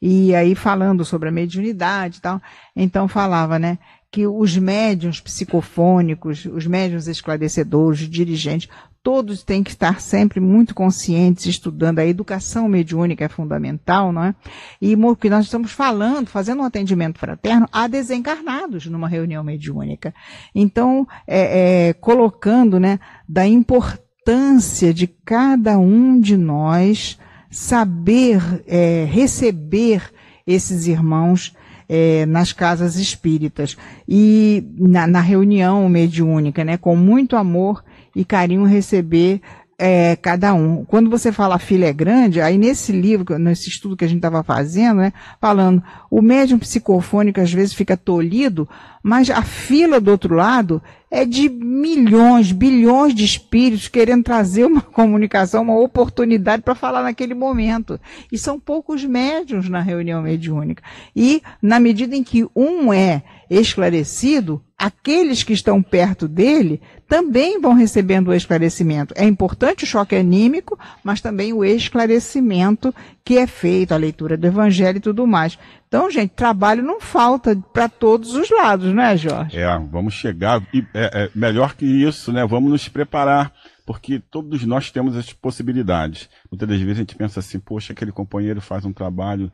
e aí falando sobre a mediunidade e tal. Então falava, né? que os médiuns psicofônicos, os médiuns esclarecedores, os dirigentes, todos têm que estar sempre muito conscientes, estudando. A educação mediúnica é fundamental, não é? E que nós estamos falando, fazendo um atendimento fraterno a desencarnados numa reunião mediúnica. Então, é, é, colocando, né, da importância de cada um de nós saber é, receber esses irmãos é, nas casas espíritas e na, na, reunião mediúnica, né, com muito amor e carinho receber é, cada um. Quando você fala filha é grande, aí nesse livro, nesse estudo que a gente estava fazendo, né, falando, o médium psicofônico às vezes fica tolhido, mas a fila do outro lado é de milhões, bilhões de espíritos querendo trazer uma comunicação, uma oportunidade para falar naquele momento. E são poucos médiums na reunião mediúnica. E na medida em que um é esclarecido, aqueles que estão perto dele também vão recebendo o esclarecimento. É importante o choque anímico, mas também o esclarecimento que é feito, a leitura do evangelho e tudo mais. Então, gente, trabalho não falta para todos os lados, né, Jorge? É, vamos chegar, e é, é, melhor que isso, né? Vamos nos preparar porque todos nós temos as possibilidades. Muitas das vezes a gente pensa assim, poxa, aquele companheiro faz um trabalho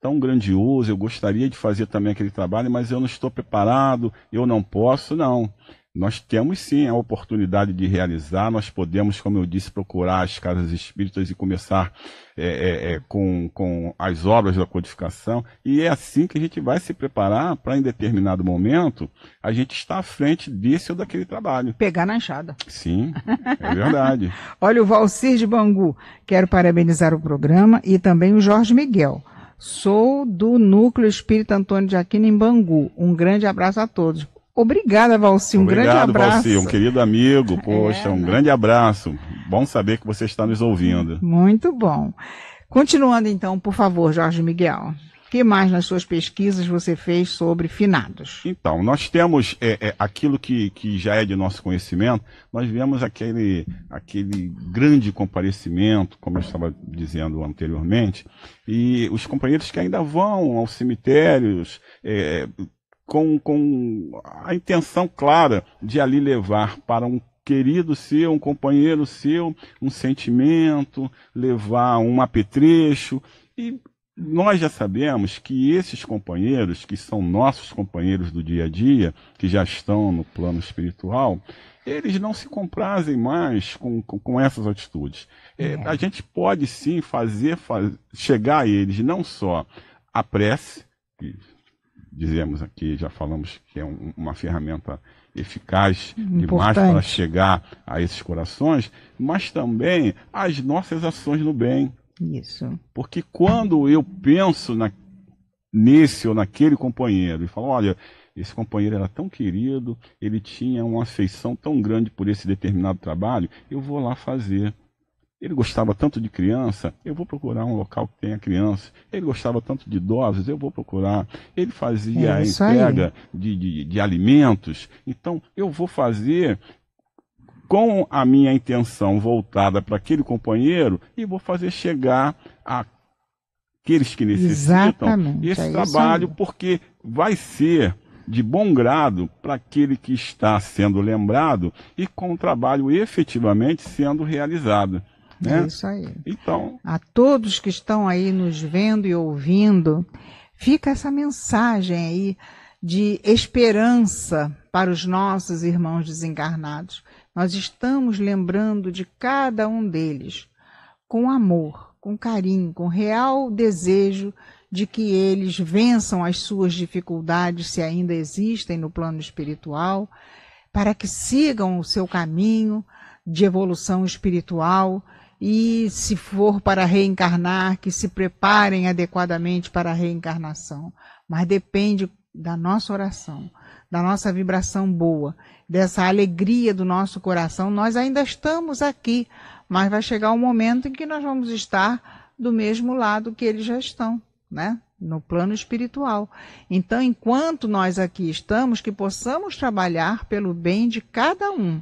tão grandioso, eu gostaria de fazer também aquele trabalho, mas eu não estou preparado, eu não posso, não. Nós temos sim a oportunidade de realizar, nós podemos, como eu disse, procurar as casas espíritas e começar é, é, é com, com as obras da codificação, e é assim que a gente vai se preparar para, em determinado momento, a gente estar à frente desse ou daquele trabalho. Pegar na enxada. Sim, é verdade. Olha, o Valcir de Bangu, quero parabenizar o programa e também o Jorge Miguel. Sou do Núcleo Espírito Antônio de Aquino, em Bangu. Um grande abraço a todos. Obrigada, Valci. Um Obrigado, grande abraço. Valci, um querido amigo. É. Poxa, é, um né? grande abraço. Bom saber que você está nos ouvindo. Muito bom. Continuando então, por favor, Jorge Miguel que mais nas suas pesquisas você fez sobre finados? Então, nós temos é, é, aquilo que, que já é de nosso conhecimento, nós vemos aquele, aquele grande comparecimento, como eu estava dizendo anteriormente, e os companheiros que ainda vão aos cemitérios. É, com, com a intenção clara de ali levar para um querido seu, um companheiro seu, um sentimento, levar um apetrecho. E nós já sabemos que esses companheiros, que são nossos companheiros do dia a dia, que já estão no plano espiritual, eles não se comprazem mais com, com, com essas atitudes. É, a gente pode sim fazer, faz, chegar a eles não só a prece, que dizemos aqui, já falamos que é um, uma ferramenta eficaz Importante. demais para chegar a esses corações, mas também as nossas ações no bem isso. Porque quando eu penso na, nesse ou naquele companheiro e falo, olha, esse companheiro era tão querido, ele tinha uma afeição tão grande por esse determinado trabalho, eu vou lá fazer. Ele gostava tanto de criança, eu vou procurar um local que tenha criança. Ele gostava tanto de idosos, eu vou procurar. Ele fazia é a entrega de, de, de, alimentos, então eu vou fazer com a minha intenção voltada para aquele companheiro e vou fazer chegar àqueles que necessitam Exatamente, esse é trabalho, porque vai ser de bom grado para aquele que está sendo lembrado e com o trabalho efetivamente sendo realizado. Né? É isso aí. Então, a todos que estão aí nos vendo e ouvindo, fica essa mensagem aí de esperança para os nossos irmãos desencarnados. Nós estamos lembrando de cada um deles com amor, com carinho, com real desejo de que eles vençam as suas dificuldades, se ainda existem no plano espiritual, para que sigam o seu caminho de evolução espiritual e, se for para reencarnar, que se preparem adequadamente para a reencarnação. Mas depende da nossa oração, da nossa vibração boa dessa alegria do nosso coração, nós ainda estamos aqui, mas vai chegar um momento em que nós vamos estar do mesmo lado que eles já estão, né? No plano espiritual. Então, enquanto nós aqui estamos, que possamos trabalhar pelo bem de cada um,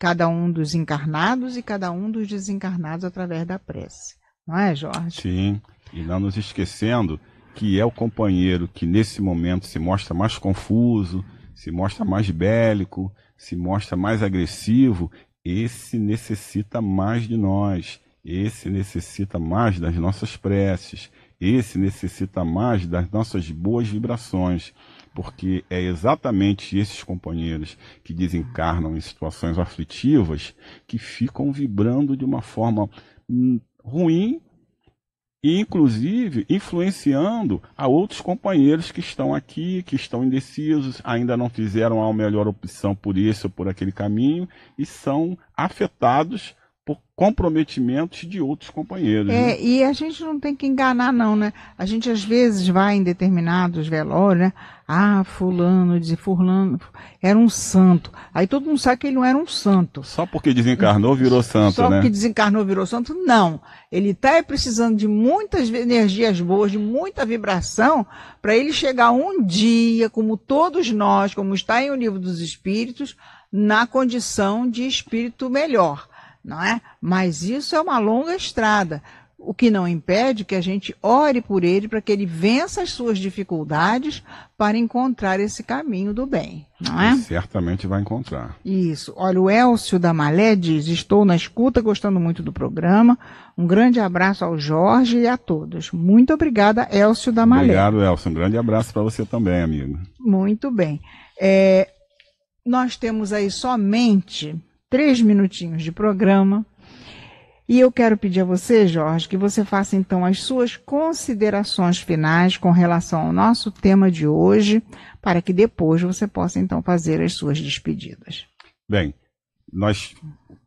cada um dos encarnados e cada um dos desencarnados através da prece. Não é, Jorge? Sim. E não nos esquecendo que é o companheiro que nesse momento se mostra mais confuso, se mostra mais bélico, se mostra mais agressivo, esse necessita mais de nós, esse necessita mais das nossas preces, esse necessita mais das nossas boas vibrações, porque é exatamente esses companheiros que desencarnam em situações aflitivas que ficam vibrando de uma forma hum, ruim e inclusive influenciando a outros companheiros que estão aqui, que estão indecisos, ainda não fizeram a melhor opção por esse ou por aquele caminho e são afetados por comprometimentos de outros companheiros. É, né? e a gente não tem que enganar, não, né? A gente às vezes vai em determinados velórios, né? Ah, fulano, diz fulano, era um santo. Aí todo mundo sabe que ele não era um santo. Só porque desencarnou virou santo, Só né? Só porque desencarnou virou santo, não. Ele está precisando de muitas energias boas, de muita vibração, para ele chegar um dia, como todos nós, como está em O Livro dos Espíritos, na condição de espírito melhor não é? Mas isso é uma longa estrada, o que não impede que a gente ore por ele para que ele vença as suas dificuldades para encontrar esse caminho do bem, não é? E certamente vai encontrar. Isso. Olha, o Elcio da Malé diz: Estou na escuta, gostando muito do programa. Um grande abraço ao Jorge e a todos. Muito obrigada, Elcio da Malé. Obrigado, Elcio. Um grande abraço para você também, amigo. Muito bem. É, nós temos aí somente três minutinhos de programa. E eu quero pedir a você, Jorge, que você faça então as suas considerações finais com relação ao nosso tema de hoje, para que depois você possa então fazer as suas despedidas. Bem, nós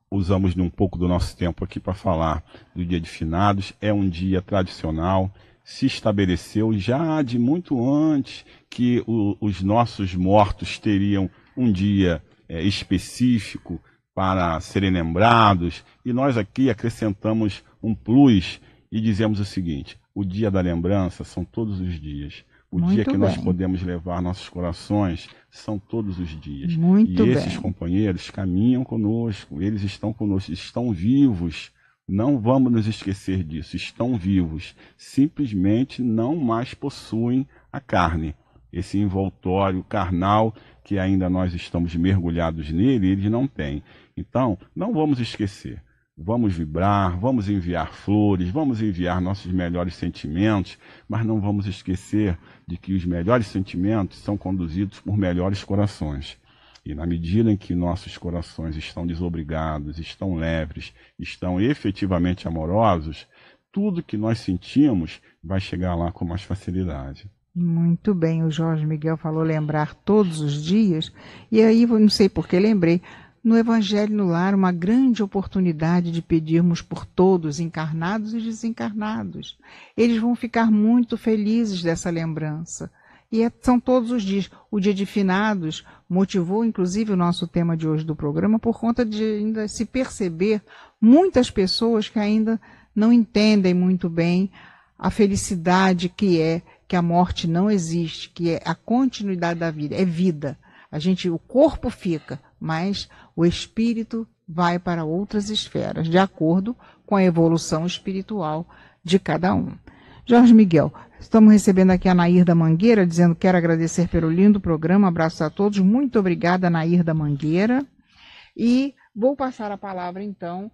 usamos um pouco do nosso tempo aqui para falar do Dia de Finados. É um dia tradicional, se estabeleceu já de muito antes que o, os nossos mortos teriam um dia é, específico para serem lembrados. E nós aqui acrescentamos um plus e dizemos o seguinte: o dia da lembrança são todos os dias. O Muito dia que bem. nós podemos levar nossos corações são todos os dias. Muito e esses bem. companheiros caminham conosco, eles estão conosco, estão vivos. Não vamos nos esquecer disso. Estão vivos. Simplesmente não mais possuem a carne. Esse envoltório carnal que ainda nós estamos mergulhados nele, eles não têm. Então, não vamos esquecer. Vamos vibrar, vamos enviar flores, vamos enviar nossos melhores sentimentos, mas não vamos esquecer de que os melhores sentimentos são conduzidos por melhores corações. E na medida em que nossos corações estão desobrigados, estão leves, estão efetivamente amorosos, tudo que nós sentimos vai chegar lá com mais facilidade. Muito bem, o Jorge Miguel falou lembrar todos os dias, e aí não sei por que lembrei, no Evangelho no Lar uma grande oportunidade de pedirmos por todos, encarnados e desencarnados. Eles vão ficar muito felizes dessa lembrança. E é, são todos os dias. O Dia de Finados motivou, inclusive, o nosso tema de hoje do programa, por conta de ainda se perceber muitas pessoas que ainda não entendem muito bem a felicidade que é que a morte não existe, que é a continuidade da vida, é vida. A gente, o corpo fica, mas o espírito vai para outras esferas, de acordo com a evolução espiritual de cada um. Jorge Miguel, estamos recebendo aqui a Nair da Mangueira, dizendo que quero agradecer pelo lindo programa, abraço a todos, muito obrigada, Nair da Mangueira. E vou passar a palavra então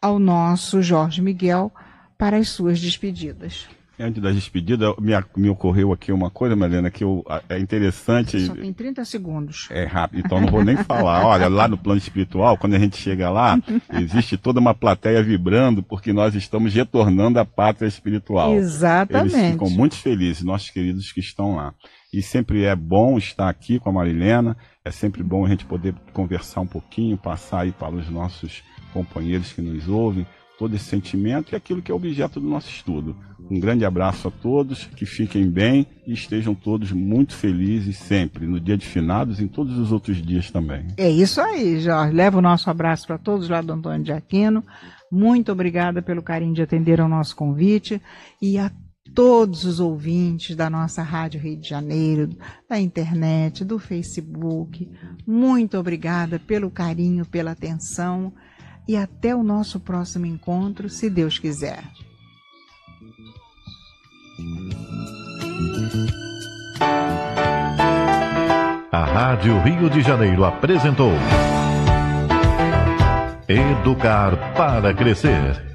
ao nosso Jorge Miguel para as suas despedidas antes da despedida, me, me, ocorreu aqui uma coisa, Mariana, que eu, é interessante. Só tem 30 segundos. É rápido, então não vou nem falar. Olha, lá no plano espiritual, quando a gente chega lá, existe toda uma plateia vibrando, porque nós estamos retornando à pátria espiritual. Exatamente. Eles ficam muito felizes, nossos queridos que estão lá. E sempre é bom estar aqui com a Marilena, é sempre bom a gente poder conversar um pouquinho, passar aí para os nossos companheiros que nos ouvem todo esse sentimento e aquilo que é objeto do nosso estudo. Um grande abraço a todos, que fiquem bem e estejam todos muito felizes sempre, no dia de finados e em todos os outros dias também. É isso aí, Jorge. Leva o nosso abraço para todos lá do Antônio de Aquino. Muito obrigada pelo carinho de atender ao nosso convite e a todos os ouvintes da nossa Rádio Rio de Janeiro, da internet, do Facebook. Muito obrigada pelo carinho, pela atenção e até o nosso próximo encontro, se Deus quiser. A Rádio Rio de Janeiro apresentou Educar para Crescer.